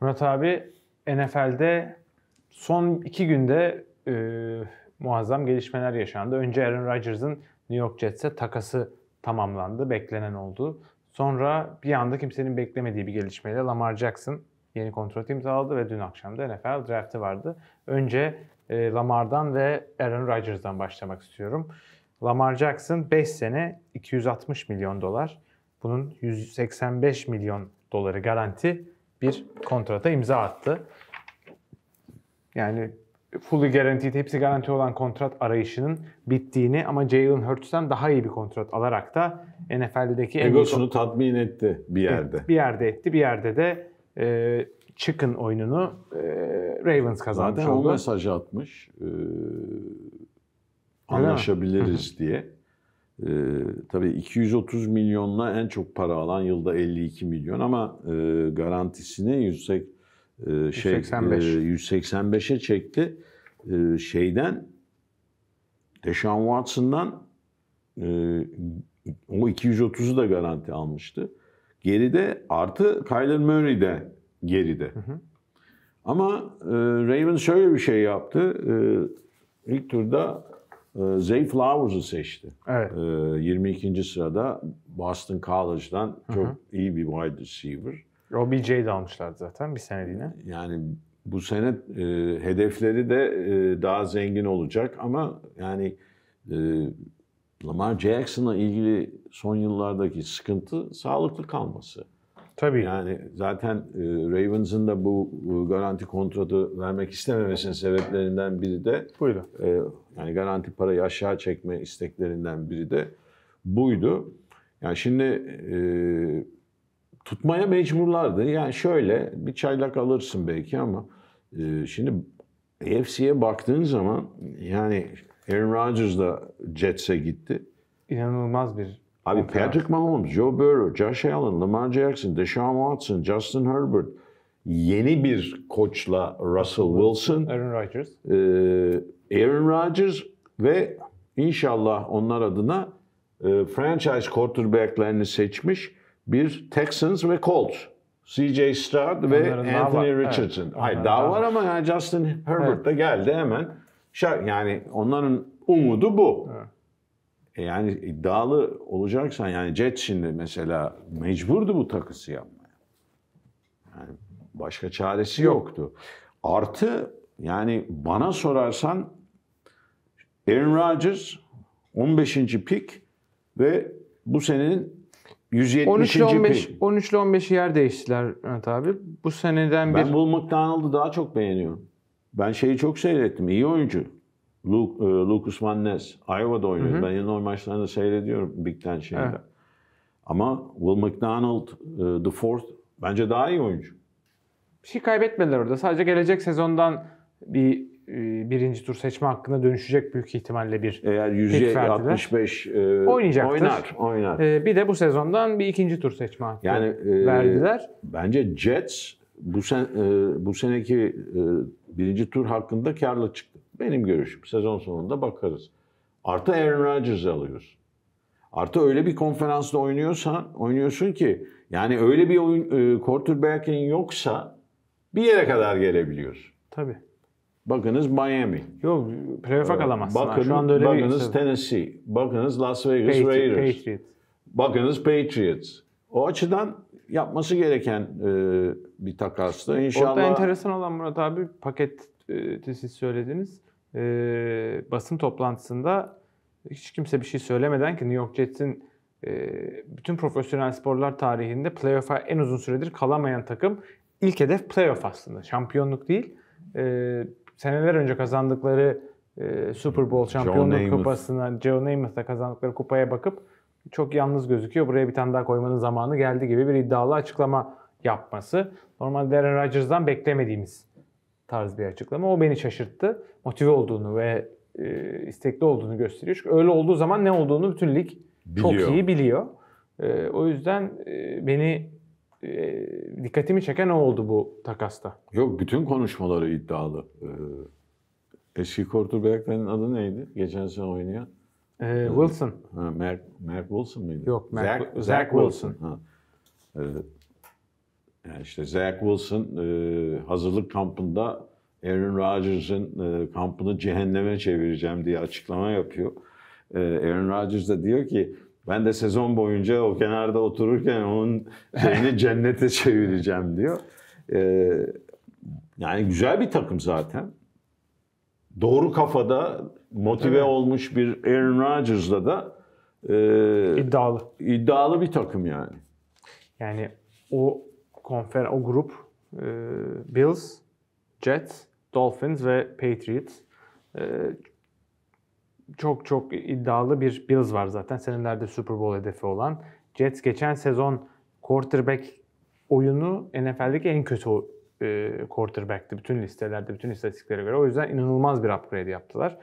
Murat abi NFL'de son iki günde e, muazzam gelişmeler yaşandı. Önce Aaron Rodgers'ın New York Jets'e takası tamamlandı. Beklenen oldu. Sonra bir anda kimsenin beklemediği bir gelişmeyle Lamar Jackson yeni kontrat imzaladı ve dün akşam da NFL draftı vardı. Önce e, Lamar'dan ve Aaron Rodgers'dan başlamak istiyorum. Lamar Jackson 5 sene 260 milyon dolar. Bunun 185 milyon doları garanti bir kontrata imza attı. Yani fully guaranteed, hepsi garanti olan kontrat arayışının bittiğini ama Jalen Hurts'tan daha iyi bir kontrat alarak da NFL'deki... Egosunu en tatmin etti bir yerde. Evet, bir yerde etti, bir yerde de e, chicken oyununu e, Ravens kazanmış Zaten o mesaj atmış. E, anlaşabiliriz diye. E, tabii 230 milyonla en çok para alan yılda 52 milyon ama e, garantisini yüksek e, şey 185. E, 185'e çekti. E, şeyden Deşan Watson'dan e, o 230'u da garanti almıştı. Geride artı Kyler Murray de geride. Hı hı. Ama e, Ravens şöyle bir şey yaptı. E, ilk turda ee, Zay Flowers'ı seçti. Evet. 22. Ee, sırada Boston College'dan çok Hı-hı. iyi bir wide receiver. OBJ'yi de almışlar zaten bir seneliğine. Yani bu sene e, hedefleri de e, daha zengin olacak ama yani e, Lamar Jackson'la ilgili son yıllardaki sıkıntı sağlıklı kalması. Tabii yani zaten e, Ravens'ın da bu garanti kontratı vermek istememesinin sebeplerinden biri de buydu. E, yani garanti parayı aşağı çekme isteklerinden biri de buydu. Yani şimdi e, tutmaya mecburlardı. Yani şöyle bir çaylak alırsın belki ama şimdi AFC'ye baktığın zaman yani Aaron Rodgers da Jets'e gitti. İnanılmaz bir Abi Patrick Mahomes, Joe Burrow, Josh Allen, Lamar Jackson, Deshaun Watson, Justin Herbert, yeni bir koçla Russell Wilson, Aaron Rodgers, e, Aaron Rodgers ve inşallah onlar adına e, franchise quarterback'lerini seçmiş bir Texans ve Colts. CJ Stroud ve Onların Anthony Richardson. Evet. Hayır daha, daha var, ama yani Justin Herbert evet. da geldi hemen. Yani onların umudu bu. Evet. E yani iddialı olacaksan yani Jet şimdi mesela mecburdu bu takısı yapmaya. Yani başka çaresi yoktu. Artı yani bana sorarsan Aaron Rodgers 15. pick ve bu senenin 170. 13 ile 15, pik. 13 15 yer değiştiler Mehmet abi. Bu seneden ben bir... Ben Bull McDonald'ı daha çok beğeniyorum. Ben şeyi çok seyrettim. İyi oyuncu. Luke, e, Lucas Van Ness, Iowa'da oynuyor. Hı hı. Ben yine o maçlarını seyrediyorum Big Ten şeyinde. Evet. Ama Will McDonald, e, The Fourth bence daha iyi oyuncu. Bir şey kaybetmediler orada. Sadece gelecek sezondan bir e, birinci tur seçme hakkına dönüşecek büyük ihtimalle bir Eğer yüzde 65 e, oynayacaktır. Oynar, oynar. E, bir de bu sezondan bir ikinci tur seçme hakkı yani, e, verdiler. Bence Jets bu, sen, e, bu seneki e, birinci tur hakkında karlı çıktı. Benim görüşüm. Sezon sonunda bakarız. Artı Aaron Rodgers'ı alıyoruz. Artı öyle bir konferansta oynuyorsan, oynuyorsun ki yani öyle bir oyun e, quarterback'in yoksa bir yere kadar gelebiliyorsun. Tabii. Bakınız Miami. Yok, playoff'a ee, kalamazsın. Bakın, Şu anda öyle bakınız bir şey Tennessee. Bakınız Las Vegas Patriot, Raiders. Patriots. Bakınız Patriots. O açıdan yapması gereken e, bir takastı. İnşallah... Orada enteresan olan Murat abi paket e, siz söylediniz. E, basın toplantısında hiç kimse bir şey söylemeden ki New York Jets'in e, bütün profesyonel sporlar tarihinde playoff'a en uzun süredir kalamayan takım ilk hedef playoff aslında. Şampiyonluk değil. E, seneler önce kazandıkları e, Super Bowl şampiyonluk John kupasına, Joe Namath'a kazandıkları kupaya bakıp çok yalnız gözüküyor. Buraya bir tane daha koymanın zamanı geldi gibi bir iddialı açıklama yapması. Normalde Aaron Rodgers'dan beklemediğimiz tarz bir açıklama. O beni şaşırttı. Motive olduğunu ve e, istekli olduğunu gösteriyor. Çünkü öyle olduğu zaman ne olduğunu bütün lig biliyor. çok iyi biliyor. E, o yüzden e, beni e, dikkatimi çeken o oldu bu takasta. Yok bütün konuşmaları iddialı. Ee, eski Kortur Beyaklar'ın adı neydi? Geçen sene oynayan. Ee, ee, Wilson. Ha, Mark, Mark Wilson mıydı? Yok, Mark, Zach, Zach, Zach Wilson. Wilson. Ha. Ee, yani işte Zach Wilson e, hazırlık kampında Aaron Rodgers'ın e, kampını cehenneme çevireceğim diye açıklama yapıyor. E, Aaron Rodgers da diyor ki ben de sezon boyunca o kenarda otururken onun şeyini cennete çevireceğim diyor. E, yani güzel bir takım zaten. Doğru kafada motive evet. olmuş bir Aaron Rodgers'la da e, iddialı. iddialı bir takım yani. Yani o konfer o grup e, Bills, Jets, Dolphins ve Patriots e, çok çok iddialı bir Bills var zaten. Senelerde Super Bowl hedefi olan. Jets geçen sezon quarterback oyunu NFL'deki en kötü e, quarterback'ti bütün listelerde, bütün istatistiklere göre. O yüzden inanılmaz bir upgrade yaptılar.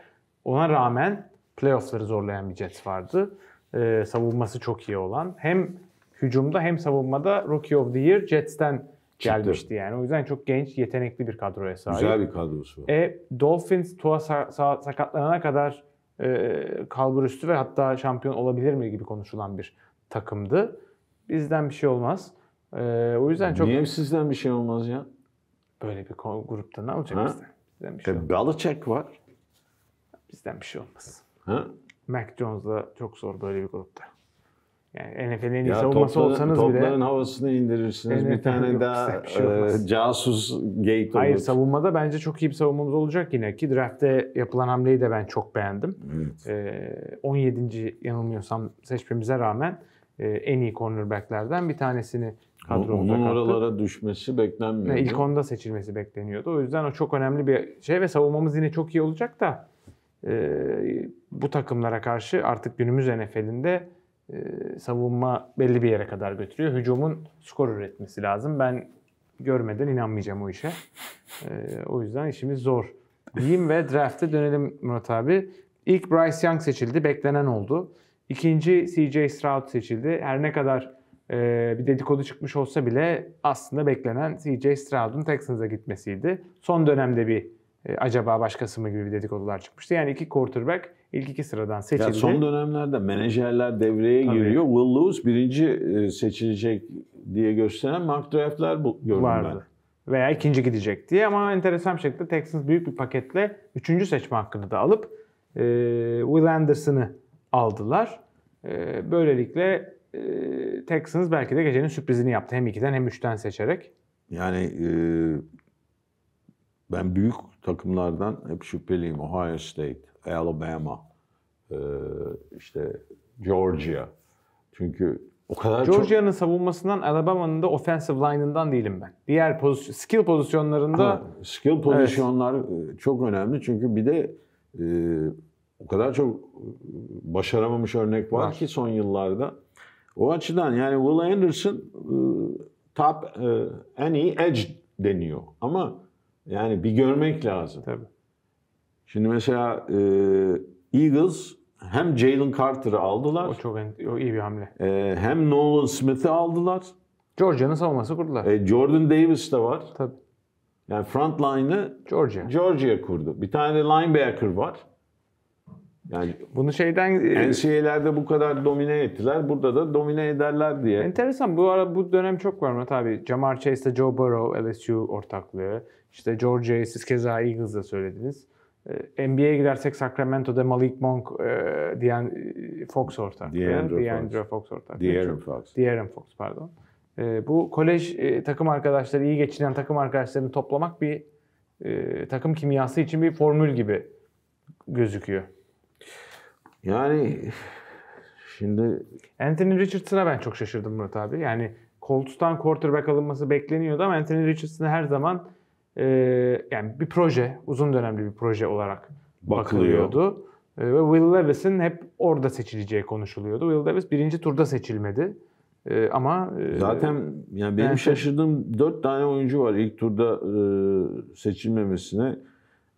Ona rağmen playoffları zorlayan bir Jets vardı. Ee, savunması çok iyi olan. Hem hücumda hem savunmada Rookie of the Year Jets'ten Çıktı. gelmişti yani. O yüzden çok genç, yetenekli bir kadroya sahip. Güzel bir kadrosu var. E, Dolphins Tua sa- sa- sakatlanana kadar e, kalbur üstü ve hatta şampiyon olabilir mi gibi konuşulan bir takımdı. Bizden bir şey olmaz. E, o yüzden çok... Niye sizden bir şey olmaz ya? Böyle bir grupta ne olacak bizden? bir şey olmaz. Belichick var. Bizden bir şey olmaz. Ha? Mac da çok zor böyle bir grupta. Yani NFL'in en savunması olsanız bile... Topların havasını indirirsiniz. NFL bir tane daha bir şey e, casus gate olur. Hayır savunmada bence çok iyi bir savunmamız olacak yine ki draftte yapılan hamleyi de ben çok beğendim. Evet. E, 17. yanılmıyorsam seçmemize rağmen e, en iyi cornerbacklerden bir tanesini kadromuza Onun kattı. oralara düşmesi beklenmiyor. Yani ilk onda seçilmesi bekleniyordu. O yüzden o çok önemli bir şey ve savunmamız yine çok iyi olacak da ee, bu takımlara karşı artık günümüz NFL'inde e, savunma belli bir yere kadar götürüyor. Hücumun skor üretmesi lazım. Ben görmeden inanmayacağım o işe. Ee, o yüzden işimiz zor. Diyeyim ve draft'e dönelim Murat abi. İlk Bryce Young seçildi. Beklenen oldu. İkinci CJ Stroud seçildi. Her ne kadar e, bir dedikodu çıkmış olsa bile aslında beklenen CJ Stroud'un Texans'a gitmesiydi. Son dönemde bir e, acaba başkası mı gibi dedikodular çıkmıştı. Yani iki quarterback ilk iki sıradan seçildi. Ya son dönemlerde menajerler devreye Tabii. giriyor. Will Lewis birinci e, seçilecek diye gösteren mock draftler gördüm Vardı. ben. Veya ikinci gidecek diye ama enteresan bir şekilde Texans büyük bir paketle üçüncü seçme hakkını da alıp e, Will Anderson'ı aldılar. böylelikle Texans belki de gecenin sürprizini yaptı. Hem ikiden hem üçten seçerek. Yani ben büyük takımlardan hep şüpheliyim. Ohio State, Alabama, e, işte Georgia. Çünkü o kadar Georgia'nın çok... savunmasından Alabama'nın da offensive line'ından değilim ben. Diğer pozisyon, skill pozisyonlarında ha, skill pozisyonlar evet. çok önemli çünkü bir de e, o kadar çok e, başaramamış örnek var, var ki son yıllarda. O açıdan yani Will Anderson e, top e, en iyi edge deniyor ama yani bir görmek lazım. Tabii. Şimdi mesela e, Eagles hem Jalen Carter'ı aldılar. O çok en, o iyi bir hamle. E, hem Nolan Smith'i aldılar. Georgia'nın savunması kurdular. E, Jordan Davis de var. Tabii. Yani front line'ı Georgia. Georgia kurdu. Bir tane linebacker var. Yani bunu şeyden şeylerde bu kadar domine ettiler. Burada da domine ederler diye. Enteresan. Bu ara bu dönem çok var mı tabi. Jamar Chase'de Joe Burrow LSU ortaklığı. İşte Georgia'yı siz keza Eagles'da söylediniz. E, NBA'ye gidersek Sacramento'da Malik Monk e, diyen e, Fox ortak. DeAndre Fox ortak. DeAndre Fox. DeAndre Fox pardon. E, bu kolej takım arkadaşları, iyi geçinen takım arkadaşlarını toplamak bir takım kimyası için bir formül gibi gözüküyor. Yani şimdi... Anthony Richardson'a ben çok şaşırdım Murat abi. Yani Colts'tan quarterback alınması bekleniyordu ama Anthony Richardson'a her zaman e, yani bir proje, uzun dönemli bir proje olarak Bakılıyor. bakılıyordu. E, ve Will Levis'in hep orada seçileceği konuşuluyordu. Will Levis birinci turda seçilmedi. E, ama e, zaten yani benim yani şaşırdığım dört tane oyuncu var ilk turda e, seçilmemesine.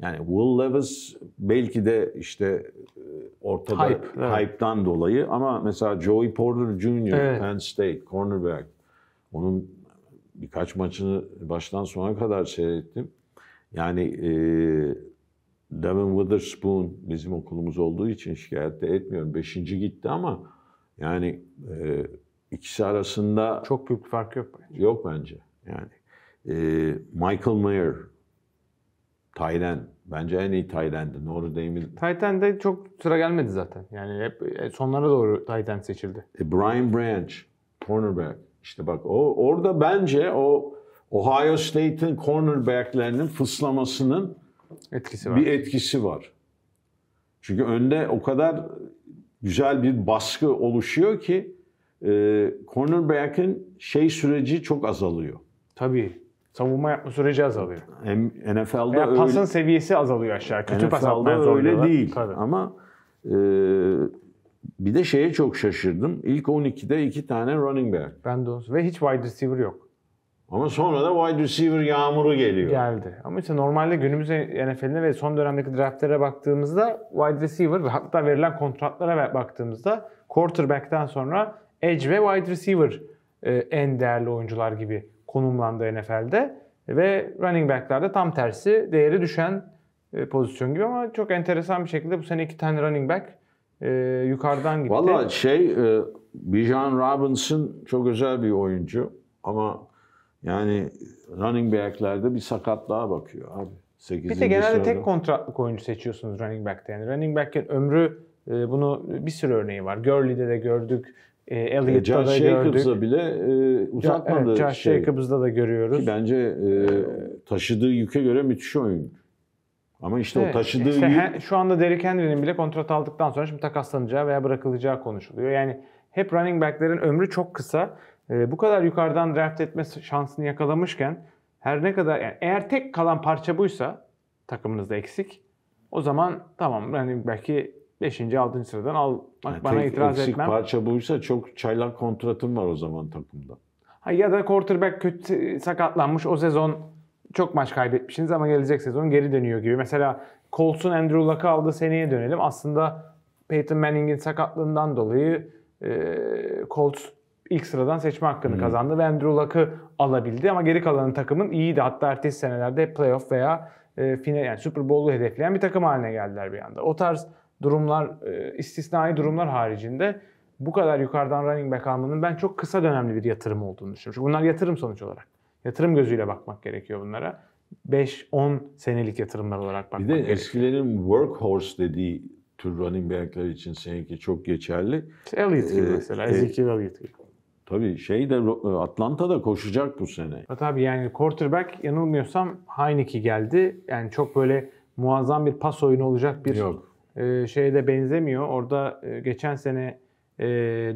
Yani Will Levis belki de işte e, ortada Hype, evet. hype'dan dolayı ama mesela Joey Porter Jr. Evet. Penn State cornerback onun birkaç maçını baştan sona kadar seyrettim. Yani e, Devin Witherspoon bizim okulumuz olduğu için şikayet de etmiyorum. Beşinci gitti ama yani e, ikisi arasında... Çok büyük bir fark yok bence. Yok bence yani. E, Michael Mayer Tayland. Bence en iyi Tayland'ı. Doğru değil mi? Titan'de çok sıra gelmedi zaten. Yani hep e, sonlara doğru Titan seçildi. E Brian Branch, cornerback. İşte bak o orada bence o Ohio State'in cornerback'lerinin fıslamasının etkisi var. Bir etkisi var. Çünkü önde o kadar güzel bir baskı oluşuyor ki e, cornerback'in şey süreci çok azalıyor. Tabii savunma yapma süreci azalıyor. NFL'da Veya pasın öyle, seviyesi azalıyor aşağı. Kötü NFL'da pas öyle değil. Tabii. Ama e, bir de şeye çok şaşırdım. İlk 12'de iki tane running back. Ben de Ve hiç wide receiver yok. Ama sonra da wide receiver yağmuru geliyor. Geldi. Ama işte normalde günümüz NFL'ine ve son dönemdeki draftlere baktığımızda wide receiver ve hatta verilen kontratlara baktığımızda quarterback'ten sonra edge ve wide receiver e, en değerli oyuncular gibi konumlandı NFL'de. Ve running back'larda tam tersi değeri düşen e, pozisyon gibi ama çok enteresan bir şekilde bu sene iki tane running back e, yukarıdan gitti. Valla şey e, Bijan Robinson çok özel bir oyuncu ama yani running back'lerde bir sakatlığa bakıyor abi. 8. Bir de genelde sırada. tek kontratlık oyuncu seçiyorsunuz running back'te. Yani running back'in ömrü e, bunu bir sürü örneği var. Gurley'de de gördük. E, Elliott'ta e, da Jacobs'da bile e, uzatmadı. Evet, Josh şey, Jacobs'da da görüyoruz. Ki bence e, taşıdığı yüke göre müthiş oyun. Ama işte evet, o taşıdığı işte, yük... Şu anda Derrick Henry'nin bile kontrat aldıktan sonra şimdi takaslanacağı veya bırakılacağı konuşuluyor. Yani hep running back'lerin ömrü çok kısa. E, bu kadar yukarıdan draft etme şansını yakalamışken her ne kadar yani eğer tek kalan parça buysa takımınızda eksik o zaman tamam running back'i 5. 6. sıradan almak yani bana tek itiraz eksik etmem. parça buysa çok çaylak kontratım var o zaman takımda. Ha, ya da quarterback kötü e, sakatlanmış o sezon çok maç kaybetmişsiniz ama gelecek sezon geri dönüyor gibi. Mesela Colts'un Andrew Luck'ı aldığı seneye dönelim. Aslında Peyton Manning'in sakatlığından dolayı e, Colts ilk sıradan seçme hakkını hmm. kazandı ve Andrew Luck'ı alabildi ama geri kalanın takımın iyiydi. Hatta ertesi senelerde playoff veya e, final yani Super Bowl'u hedefleyen bir takım haline geldiler bir anda. O tarz durumlar, e, istisnai durumlar haricinde bu kadar yukarıdan running back almanın ben çok kısa dönemli bir yatırım olduğunu düşünüyorum. Çünkü bunlar yatırım sonuç olarak. Yatırım gözüyle bakmak gerekiyor bunlara. 5-10 senelik yatırımlar olarak bakmak gerekiyor. Bir de gerekiyor. eskilerin workhorse dediği tür running backler için seninki çok geçerli. Elliot gibi ee, mesela. E, Ezekiel e, Elliot gibi. Tabii şey de Atlanta'da koşacak bu sene. Tabii yani quarterback yanılmıyorsam Heineke geldi. Yani çok böyle muazzam bir pas oyunu olacak bir Yok e, şeye de benzemiyor. Orada e, geçen sene e,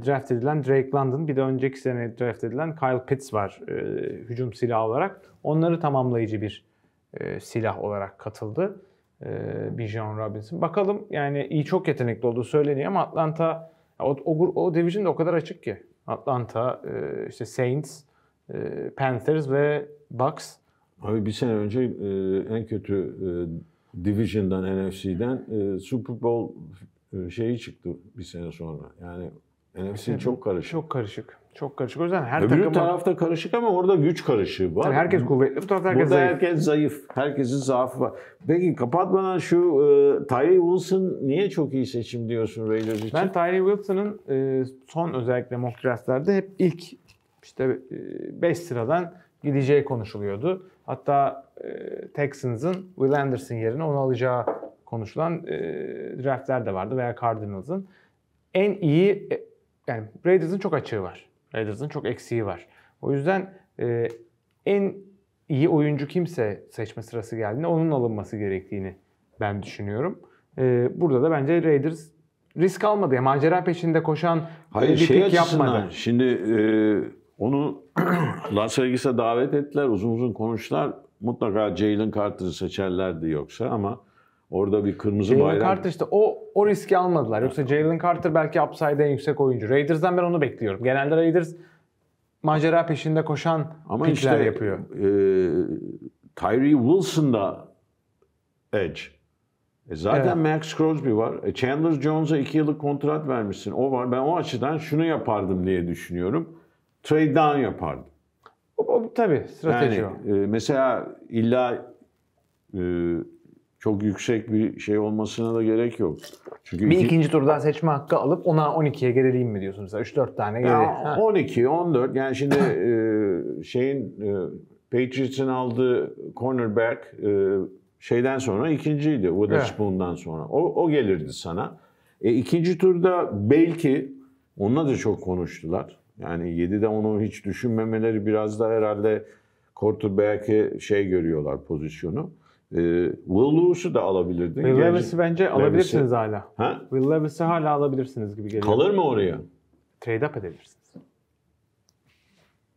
draft edilen Drake London bir de önceki sene draft edilen Kyle Pitts var e, hücum silahı olarak. Onları tamamlayıcı bir e, silah olarak katıldı e, Bijan Robinson. Bakalım yani iyi çok yetenekli olduğu söyleniyor ama Atlanta o, o, o division de o kadar açık ki. Atlanta, e, işte Saints, e, Panthers ve Bucks. Abi bir sene önce e, en kötü e, Division'dan NFC'den e, Super Bowl e, şeyi çıktı bir sene sonra. Yani NFC evet, çok karışık. Çok karışık. Çok karışık. O yüzden her Öbür takıma... tarafta karışık ama orada güç karışığı var. Tabii herkes kuvvetli, bu tarafta herkes Burada zayıf. herkes zayıf. Herkesin zaafı var. Peki kapatmadan şu e, Tyree Wilson niye çok iyi seçim diyorsun Raiders için? Ben Tyree Wilson'ın e, son özellikle mock draftlarda hep ilk işte 5 e, sıradan gideceği konuşuluyordu. Hatta e, Texans'ın Will Anderson yerine onu alacağı konuşulan e, draftler de vardı veya Cardinals'ın. En iyi e, yani Raiders'ın çok açığı var. Raiders'ın çok eksiği var. O yüzden e, en iyi oyuncu kimse seçme sırası geldiğinde onun alınması gerektiğini ben düşünüyorum. E, burada da bence Raiders risk almadı. Yani macera peşinde koşan Hayır, e, bir şey pick açısından, yapmadı. Şimdi e, onu Las Vegas'a davet ettiler, uzun uzun konuştular. Mutlaka Jalen Carter'ı seçerlerdi yoksa ama orada bir kırmızı Jalen bayrak... Jalen Carter işte o, o riski almadılar. Yoksa Jalen Carter belki upside en yüksek oyuncu. Raiders'dan ben onu bekliyorum. Genelde Raiders macera peşinde koşan ama işte, yapıyor. E, Tyree Wilson da edge. E zaten evet. Max Crosby var. E Chandler Jones'a iki yıllık kontrat vermişsin. O var. Ben o açıdan şunu yapardım diye düşünüyorum trade down yapardım. O, o, tabii strateji yani, o. E, mesela illa e, çok yüksek bir şey olmasına da gerek yok. Çünkü bir iki, ikinci turdan seçme hakkı alıp ona 12'ye gerileyim mi diyorsun mesela? 3-4 tane geri. Ya, 12, 14 yani şimdi e, şeyin e, Patriots'ın aldığı cornerback e, şeyden sonra ikinciydi Witherspoon'dan evet. sonra. O, o gelirdi sana. E, ikinci turda belki onunla da çok konuştular. Yani 7'de onu hiç düşünmemeleri biraz da herhalde Kortur belki şey görüyorlar pozisyonu. E, Will Lewis'u da alabilirdin. Will Lewis'i bence Lewis'i. alabilirsiniz hala. Ha? Will Lewis'i hala alabilirsiniz gibi geliyor. Kalır mı oraya? Trade up edebilirsiniz.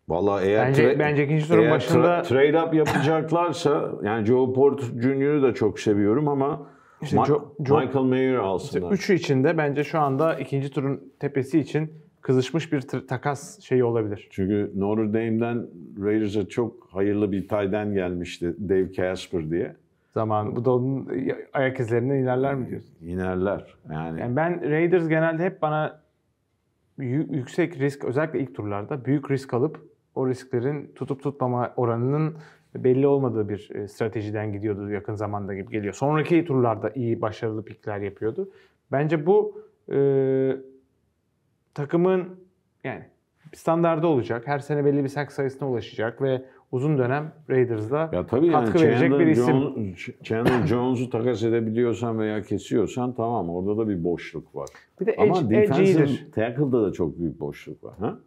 Valla eğer, bence, tra- bence ikinci turun başında... Tra- trade up yapacaklarsa yani Joe Port Junior'ı da çok seviyorum ama işte Ma- jo- Michael Mayer alsınlar. İşte üçü içinde bence şu anda ikinci turun tepesi için kızışmış bir takas şeyi olabilir. Çünkü Notre Dame'den Raiders'a çok hayırlı bir tayden gelmişti Dave Casper diye. Zaman bu da onun ayak izlerinden inerler mi diyorsun? İnerler yani. yani ben Raiders genelde hep bana yüksek risk özellikle ilk turlarda büyük risk alıp o risklerin tutup tutmama oranının belli olmadığı bir e, stratejiden gidiyordu yakın zamanda gibi geliyor. Sonraki turlarda iyi başarılı pikler yapıyordu. Bence bu e, takımın yani standardı olacak. Her sene belli bir sak sayısına ulaşacak ve uzun dönem Raiders'da ya tabii katkı yani verecek bir isim. Jones, Chandler Jones'u takas edebiliyorsan veya kesiyorsan tamam orada da bir boşluk var. Bir de Ama edge, defensive tackle'da da çok büyük boşluk var. Ha?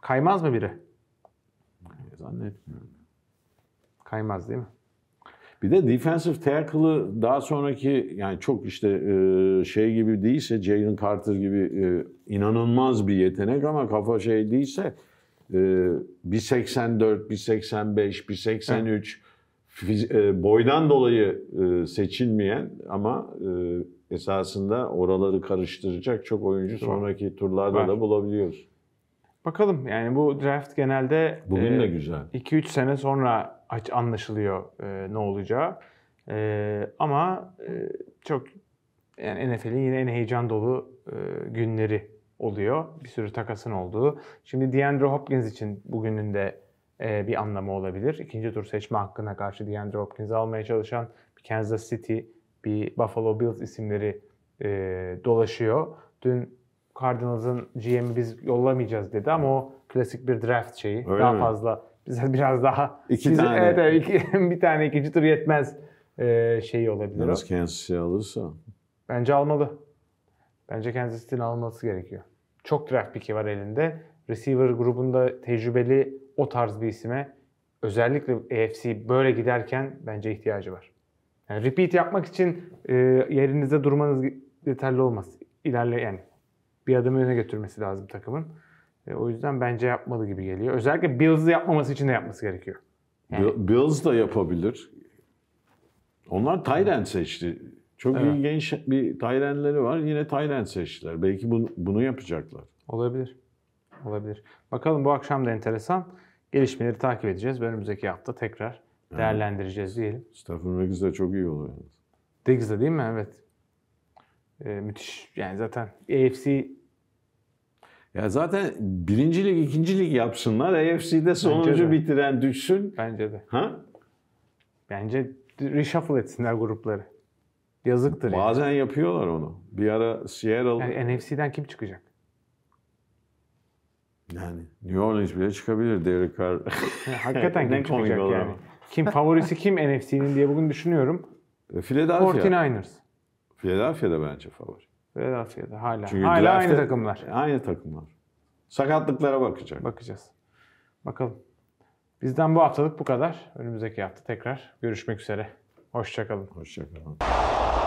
Kaymaz mı biri? E, zannetmiyorum. Kaymaz değil mi? Bir de defensive tackle'ı daha sonraki yani çok işte e, şey gibi değilse Jalen Carter gibi e, inanılmaz bir yetenek ama kafa şey değilse e, 1.84, 1.85, 1.83 evet. boydan dolayı e, seçilmeyen ama e, esasında oraları karıştıracak çok oyuncu sonraki turlarda Var. da bulabiliyoruz. Bakalım yani bu draft genelde bugün e, de güzel. 2-3 sene sonra anlaşılıyor e, ne olacağı. E, ama e, çok yani NFL'in yine en heyecan dolu e, günleri oluyor. Bir sürü takasın olduğu. Şimdi DeAndre Hopkins için bugünün de e, bir anlamı olabilir. İkinci tur seçme hakkına karşı DeAndre Hopkins'i almaya çalışan bir Kansas City, bir Buffalo Bills isimleri e, dolaşıyor. Dün Cardinals'ın GM'i biz yollamayacağız dedi ama o klasik bir draft şeyi. Öyle daha mi? fazla bize biraz daha iki bize, tane. Evet, evet iki, bir tane ikinci tur yetmez e, şeyi olabilir. Biraz Kansas City şey alırsa. Bence almalı. Bence Kansas City'nin alması gerekiyor. Çok draft pick'i var elinde. Receiver grubunda tecrübeli o tarz bir isime özellikle AFC böyle giderken bence ihtiyacı var. Yani repeat yapmak için e, yerinizde durmanız yeterli olmaz. İlerle yani bir adım öne götürmesi lazım takımın. E, o yüzden bence yapmadı gibi geliyor. Özellikle Bills'ı yapmaması için de yapması gerekiyor. Yani. Bills da yapabilir. Onlar Thailand seçti. Çok evet. ilginç bir Thailandleri var. Yine Thailand seçtiler. Belki bunu, bunu yapacaklar. Olabilir. Olabilir. Bakalım bu akşam da enteresan. Gelişmeleri takip edeceğiz. Ve önümüzdeki hafta tekrar değerlendireceğiz diyelim. Stephen Riggs de çok iyi oluyor. Riggs de değil mi? Evet. Ee, müthiş. Yani zaten AFC ya zaten birinci lig, ikinci lig yapsınlar. AFC'de sonuncu bitiren düşsün. Bence de. Ha? Bence reshuffle etsinler grupları. Yazıktır. Bazen yani. yapıyorlar onu. Bir ara Seattle... Yani NFC'den kim çıkacak? Yani New Orleans bile çıkabilir Derek Carr. Hakikaten kim çıkacak yani? Ama. Kim favorisi kim NFC'nin diye bugün düşünüyorum. E, Philadelphia. 49ers. Philadelphia'da bence favori. Philadelphia'da hala. Çünkü hala draft'te, aynı takımlar. Aynı takımlar. Sakatlıklara bakacak. Bakacağız. Bakalım. Bizden bu haftalık bu kadar. Önümüzdeki hafta tekrar görüşmek üzere. Hoşçakalın. Hoşçakalın.